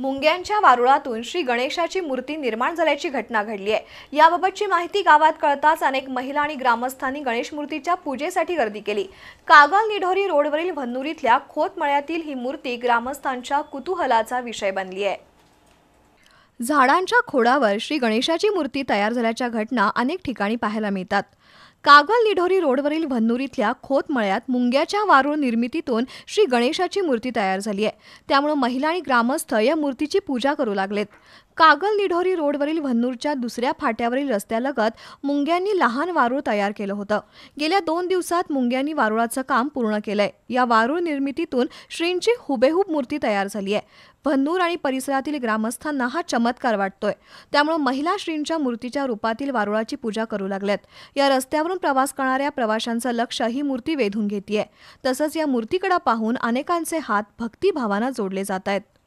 मुंग्यांच्या वारुळातून श्री गणेशाची मूर्ती निर्माण झाल्याची घटना घडली आहे याबाबतची माहिती गावात कळताच अनेक महिला आणि ग्रामस्थांनी गणेश मूर्तीच्या पूजेसाठी गर्दी केली कागल निढोरी रोडवरील भन्नुरीतल्या खोत मळ्यातील ही मूर्ती ग्रामस्थांच्या कुतूहलाचा विषय बनली आहे झाडांच्या खोडावर श्री गणेशाची मूर्ती तयार झाल्याच्या घटना अनेक ठिकाणी पाहायला मिळतात कागल निढोरी रोडवरील भन्नुरीतल्या इथल्या खोतमळ्यात मुंग्याच्या वारूळ निर्मितीतून श्री गणेशाची मूर्ती तयार झाली आहे त्यामुळे महिला आणि ग्रामस्थ या मूर्तीची पूजा करू लागलेत कागल निढोरी रोडवरील भन्नूरच्या दुसऱ्या फाट्यावरील रस्त्यालगत मुंग्यांनी लहान वारूळ तयार केलं होतं गेल्या दोन दिवसात मुंग्यांनी वारुळाचं काम पूर्ण केलंय या वारूळ निर्मितीतून श्रींची हुबेहूब मूर्ती तयार झाली आहे भन्नूर आणि परिसरातील ग्रामस्थांना हा चमत्कार वाटतोय त्यामुळे महिला श्रींच्या मूर्तीच्या रूपातील वारुळाची पूजा करू लागल्यात या रस्त्यावर रस्त्यावरून प्रवास करणाऱ्या प्रवाशांचं लक्ष ही मूर्ती वेधून घेते तसंच या मूर्तीकडे पाहून अनेकांचे हात भक्तिभावानं जोडले जात आहेत